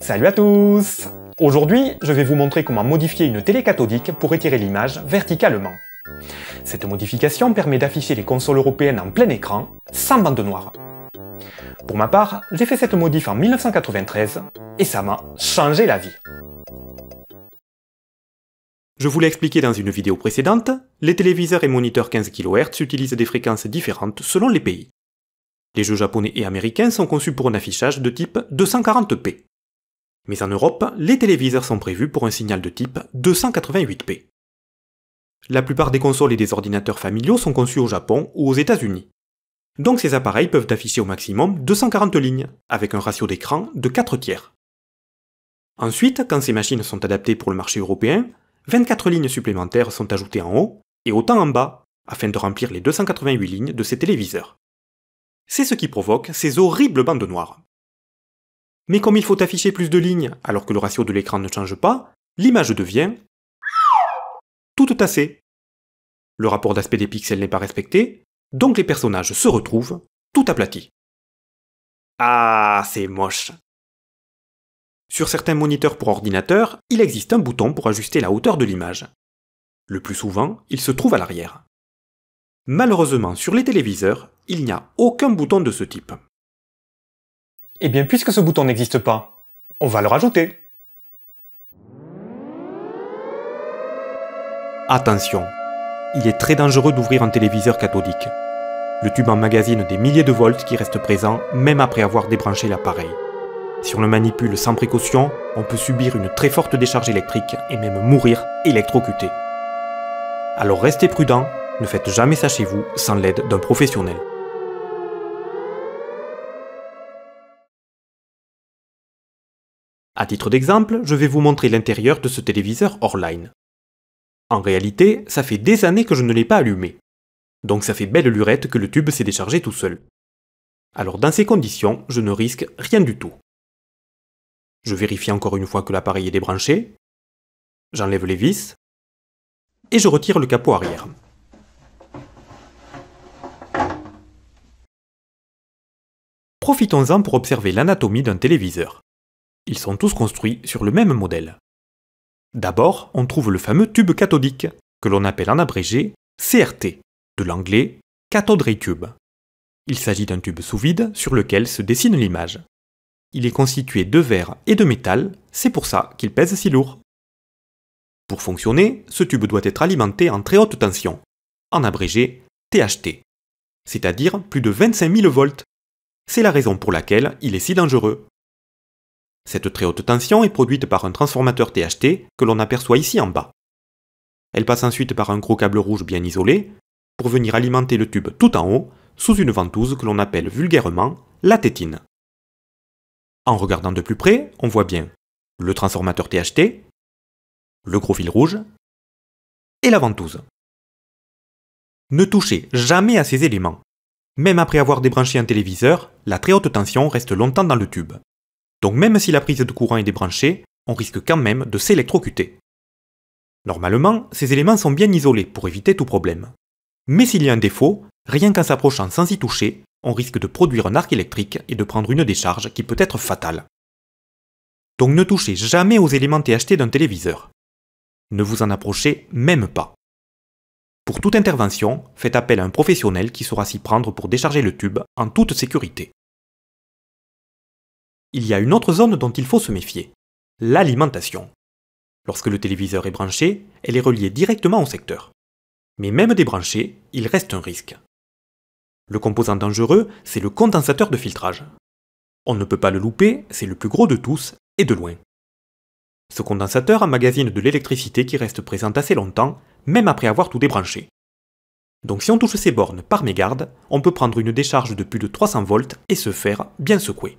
Salut à tous Aujourd'hui, je vais vous montrer comment modifier une télé cathodique pour étirer l'image verticalement. Cette modification permet d'afficher les consoles européennes en plein écran, sans bande noire. Pour ma part, j'ai fait cette modif en 1993, et ça m'a changé la vie. Je vous l'ai expliqué dans une vidéo précédente, les téléviseurs et moniteurs 15 kHz utilisent des fréquences différentes selon les pays. Les jeux japonais et américains sont conçus pour un affichage de type 240p. Mais en Europe, les téléviseurs sont prévus pour un signal de type 288p. La plupart des consoles et des ordinateurs familiaux sont conçus au Japon ou aux États-Unis. Donc ces appareils peuvent afficher au maximum 240 lignes, avec un ratio d'écran de 4 tiers. Ensuite, quand ces machines sont adaptées pour le marché européen, 24 lignes supplémentaires sont ajoutées en haut et autant en bas, afin de remplir les 288 lignes de ces téléviseurs. C'est ce qui provoque ces horribles bandes noires. Mais comme il faut afficher plus de lignes alors que le ratio de l'écran ne change pas, l'image devient toute tassée. Le rapport d'aspect des pixels n'est pas respecté, donc les personnages se retrouvent tout aplatis. Ah, c'est moche. Sur certains moniteurs pour ordinateur, il existe un bouton pour ajuster la hauteur de l'image. Le plus souvent, il se trouve à l'arrière. Malheureusement, sur les téléviseurs, il n'y a aucun bouton de ce type. Eh bien, puisque ce bouton n'existe pas, on va le rajouter. Attention, il est très dangereux d'ouvrir un téléviseur cathodique. Le tube emmagasine des milliers de volts qui restent présents même après avoir débranché l'appareil. Si on le manipule sans précaution, on peut subir une très forte décharge électrique et même mourir électrocuté. Alors restez prudent, ne faites jamais ça chez vous sans l'aide d'un professionnel. À titre d'exemple, je vais vous montrer l'intérieur de ce téléviseur hors En réalité, ça fait des années que je ne l'ai pas allumé. Donc ça fait belle lurette que le tube s'est déchargé tout seul. Alors dans ces conditions, je ne risque rien du tout. Je vérifie encore une fois que l'appareil est débranché. J'enlève les vis. Et je retire le capot arrière. Profitons-en pour observer l'anatomie d'un téléviseur. Ils sont tous construits sur le même modèle. D'abord, on trouve le fameux tube cathodique, que l'on appelle en abrégé CRT, de l'anglais cathode ray tube. Il s'agit d'un tube sous vide sur lequel se dessine l'image. Il est constitué de verre et de métal, c'est pour ça qu'il pèse si lourd. Pour fonctionner, ce tube doit être alimenté en très haute tension, en abrégé THT, c'est-à-dire plus de 25 000 volts. C'est la raison pour laquelle il est si dangereux. Cette très haute tension est produite par un transformateur THT que l'on aperçoit ici en bas. Elle passe ensuite par un gros câble rouge bien isolé pour venir alimenter le tube tout en haut sous une ventouse que l'on appelle vulgairement la tétine. En regardant de plus près, on voit bien le transformateur THT, le gros fil rouge et la ventouse. Ne touchez jamais à ces éléments. Même après avoir débranché un téléviseur, la très haute tension reste longtemps dans le tube. Donc même si la prise de courant est débranchée, on risque quand même de s'électrocuter. Normalement, ces éléments sont bien isolés pour éviter tout problème. Mais s'il y a un défaut, rien qu'en s'approchant sans y toucher, on risque de produire un arc électrique et de prendre une décharge qui peut être fatale. Donc ne touchez jamais aux éléments THT d'un téléviseur. Ne vous en approchez même pas. Pour toute intervention, faites appel à un professionnel qui saura s'y prendre pour décharger le tube en toute sécurité il y a une autre zone dont il faut se méfier, l'alimentation. Lorsque le téléviseur est branché, elle est reliée directement au secteur. Mais même débranché, il reste un risque. Le composant dangereux, c'est le condensateur de filtrage. On ne peut pas le louper, c'est le plus gros de tous, et de loin. Ce condensateur emmagasine de l'électricité qui reste présente assez longtemps, même après avoir tout débranché. Donc si on touche ces bornes par mégarde, on peut prendre une décharge de plus de 300 volts et se faire bien secouer.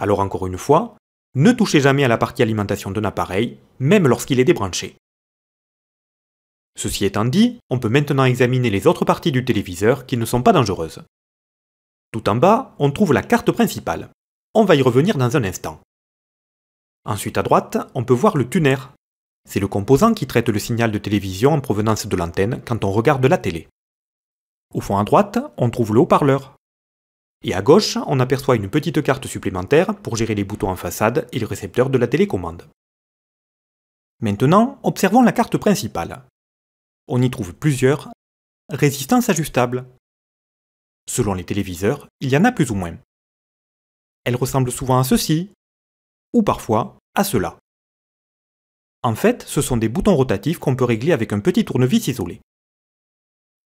Alors encore une fois, ne touchez jamais à la partie alimentation d'un appareil, même lorsqu'il est débranché. Ceci étant dit, on peut maintenant examiner les autres parties du téléviseur qui ne sont pas dangereuses. Tout en bas, on trouve la carte principale. On va y revenir dans un instant. Ensuite à droite, on peut voir le tuner. C'est le composant qui traite le signal de télévision en provenance de l'antenne quand on regarde la télé. Au fond à droite, on trouve le haut-parleur. Et à gauche, on aperçoit une petite carte supplémentaire pour gérer les boutons en façade et le récepteur de la télécommande. Maintenant, observons la carte principale. On y trouve plusieurs résistances ajustables. Selon les téléviseurs, il y en a plus ou moins. Elles ressemblent souvent à ceci, ou parfois à cela. En fait, ce sont des boutons rotatifs qu'on peut régler avec un petit tournevis isolé.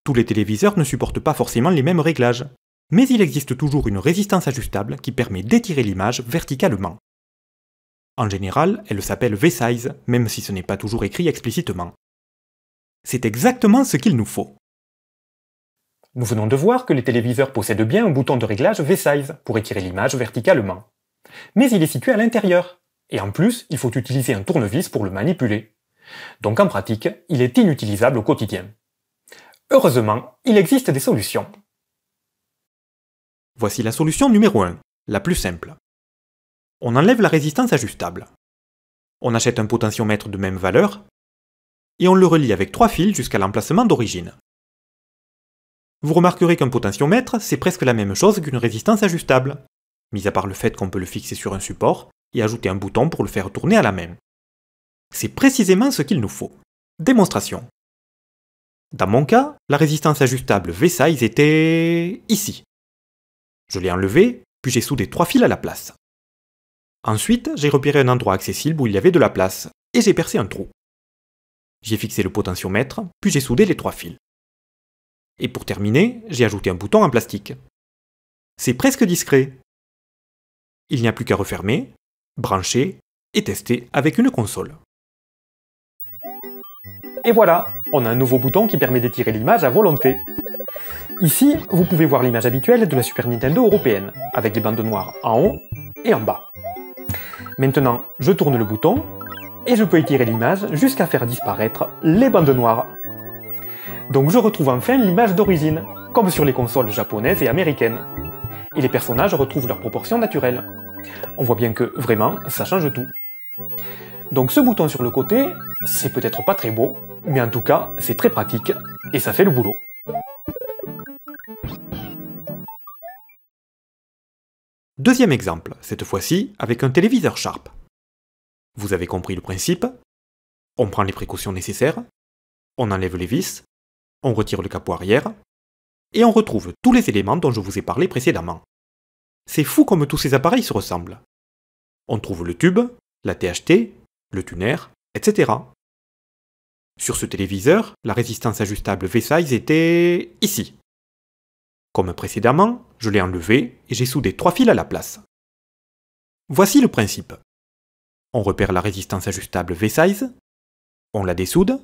Tous les téléviseurs ne supportent pas forcément les mêmes réglages, mais il existe toujours une résistance ajustable qui permet d'étirer l'image verticalement. En général, elle s'appelle V-Size, même si ce n'est pas toujours écrit explicitement. C'est exactement ce qu'il nous faut. Nous venons de voir que les téléviseurs possèdent bien un bouton de réglage V-Size pour étirer l'image verticalement. Mais il est situé à l'intérieur, et en plus, il faut utiliser un tournevis pour le manipuler. Donc en pratique, il est inutilisable au quotidien. Heureusement, il existe des solutions. Voici la solution numéro 1, la plus simple. On enlève la résistance ajustable. On achète un potentiomètre de même valeur et on le relie avec trois fils jusqu'à l'emplacement d'origine. Vous remarquerez qu'un potentiomètre, c'est presque la même chose qu'une résistance ajustable, mis à part le fait qu'on peut le fixer sur un support et ajouter un bouton pour le faire tourner à la même. C'est précisément ce qu'il nous faut. Démonstration. Dans mon cas, la résistance ajustable V-Size était... ici. Je l'ai enlevé, puis j'ai soudé trois fils à la place. Ensuite, j'ai repéré un endroit accessible où il y avait de la place, et j'ai percé un trou. J'ai fixé le potentiomètre, puis j'ai soudé les trois fils. Et pour terminer, j'ai ajouté un bouton en plastique. C'est presque discret. Il n'y a plus qu'à refermer, brancher et tester avec une console. Et voilà, on a un nouveau bouton qui permet d'étirer l'image à volonté. Ici, vous pouvez voir l'image habituelle de la Super Nintendo européenne, avec les bandes noires en haut et en bas. Maintenant, je tourne le bouton, et je peux étirer l'image jusqu'à faire disparaître les bandes noires. Donc je retrouve enfin l'image d'origine, comme sur les consoles japonaises et américaines. Et les personnages retrouvent leurs proportions naturelles. On voit bien que, vraiment, ça change tout. Donc ce bouton sur le côté, c'est peut-être pas très beau, mais en tout cas, c'est très pratique, et ça fait le boulot. Deuxième exemple, cette fois-ci avec un téléviseur Sharp. Vous avez compris le principe On prend les précautions nécessaires, on enlève les vis, on retire le capot arrière, et on retrouve tous les éléments dont je vous ai parlé précédemment. C'est fou comme tous ces appareils se ressemblent. On trouve le tube, la THT, le tuner, etc. Sur ce téléviseur, la résistance ajustable V-Size était ici. Comme précédemment, je l'ai enlevé et j'ai soudé trois fils à la place. Voici le principe. On repère la résistance ajustable V-Size, on la dessoude,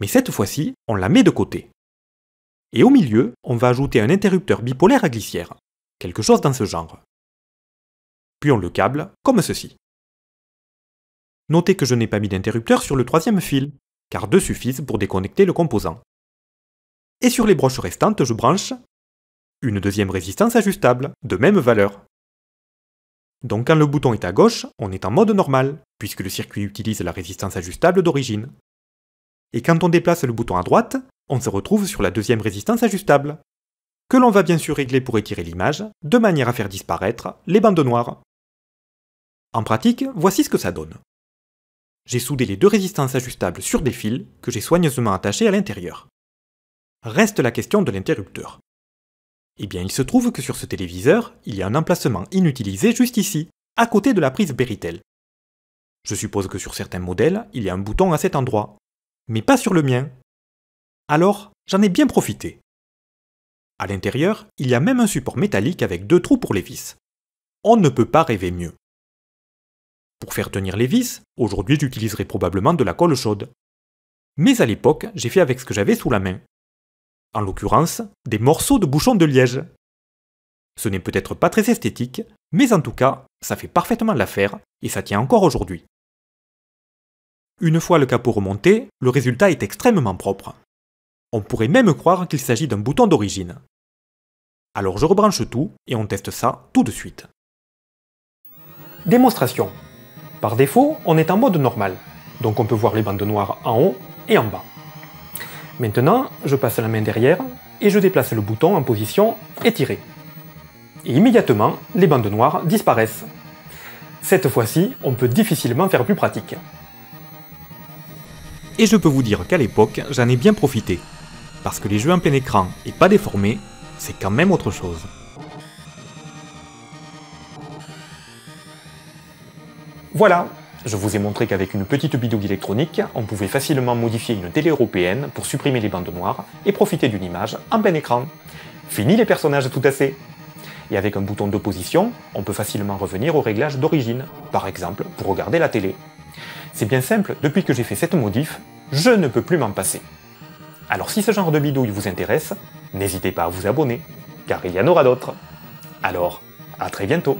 mais cette fois-ci, on la met de côté. Et au milieu, on va ajouter un interrupteur bipolaire à glissière, quelque chose dans ce genre. Puis on le câble, comme ceci. Notez que je n'ai pas mis d'interrupteur sur le troisième fil, car deux suffisent pour déconnecter le composant. Et sur les broches restantes, je branche une deuxième résistance ajustable, de même valeur. Donc quand le bouton est à gauche, on est en mode normal, puisque le circuit utilise la résistance ajustable d'origine. Et quand on déplace le bouton à droite, on se retrouve sur la deuxième résistance ajustable, que l'on va bien sûr régler pour étirer l'image, de manière à faire disparaître les bandes noires. En pratique, voici ce que ça donne. J'ai soudé les deux résistances ajustables sur des fils que j'ai soigneusement attachés à l'intérieur. Reste la question de l'interrupteur. Eh bien, il se trouve que sur ce téléviseur, il y a un emplacement inutilisé juste ici, à côté de la prise Beritel. Je suppose que sur certains modèles, il y a un bouton à cet endroit, mais pas sur le mien. Alors, j'en ai bien profité. À l'intérieur, il y a même un support métallique avec deux trous pour les vis. On ne peut pas rêver mieux. Pour faire tenir les vis, aujourd'hui j'utiliserai probablement de la colle chaude. Mais à l'époque, j'ai fait avec ce que j'avais sous la main en l'occurrence des morceaux de bouchons de liège. Ce n'est peut-être pas très esthétique, mais en tout cas, ça fait parfaitement l'affaire et ça tient encore aujourd'hui. Une fois le capot remonté, le résultat est extrêmement propre. On pourrait même croire qu'il s'agit d'un bouton d'origine. Alors je rebranche tout et on teste ça tout de suite. Démonstration. Par défaut, on est en mode normal, donc on peut voir les bandes noires en haut et en bas. Maintenant, je passe la main derrière et je déplace le bouton en position étirée. Et immédiatement, les bandes noires disparaissent. Cette fois-ci, on peut difficilement faire plus pratique. Et je peux vous dire qu'à l'époque, j'en ai bien profité. Parce que les jeux en plein écran et pas déformés, c'est quand même autre chose. Voilà, je vous ai montré qu'avec une petite bidouille électronique, on pouvait facilement modifier une télé européenne pour supprimer les bandes noires et profiter d'une image en plein écran. Fini les personnages tout fait Et avec un bouton d'opposition, on peut facilement revenir au réglage d'origine, par exemple pour regarder la télé. C'est bien simple, depuis que j'ai fait cette modif, je ne peux plus m'en passer. Alors si ce genre de bidouille vous intéresse, n'hésitez pas à vous abonner, car il y en aura d'autres. Alors, à très bientôt